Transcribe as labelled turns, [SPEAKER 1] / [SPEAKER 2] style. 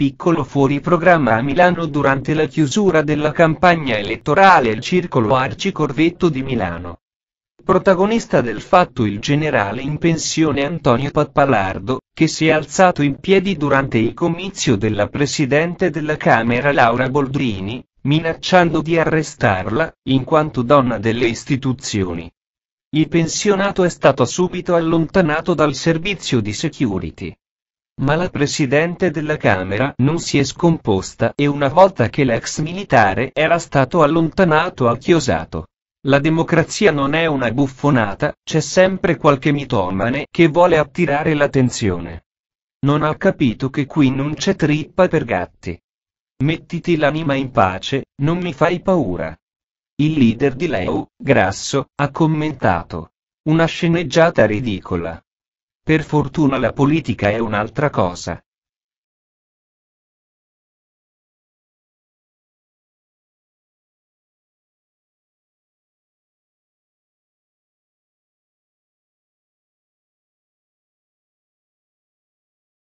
[SPEAKER 1] piccolo fuori programma a Milano durante la chiusura della campagna elettorale al Circolo Arci Corvetto di Milano. Protagonista del fatto il generale in pensione Antonio Pappalardo, che si è alzato in piedi durante il comizio della Presidente della Camera Laura Boldrini, minacciando di arrestarla, in quanto donna delle istituzioni. Il pensionato è stato subito allontanato dal servizio di security ma la Presidente della Camera non si è scomposta e una volta che l'ex militare era stato allontanato ha chiosato. La democrazia non è una buffonata, c'è sempre qualche mitomane che vuole attirare l'attenzione. Non ha capito che qui non c'è trippa per gatti. Mettiti l'anima in pace, non mi fai paura. Il leader di Leo, Grasso, ha commentato. Una sceneggiata ridicola. Per fortuna la politica è un'altra cosa.